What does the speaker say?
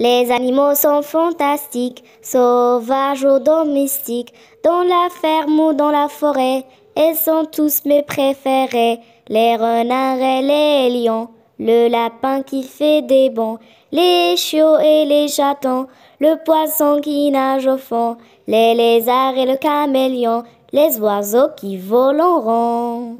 Les animaux sont fantastiques, sauvages ou domestiques, dans la ferme ou dans la forêt, ils sont tous mes préférés. Les renards et les lions, le lapin qui fait des bons, les chiots et les chatons, le poisson qui nage au fond, les lézards et le camélion, les oiseaux qui volent en rond.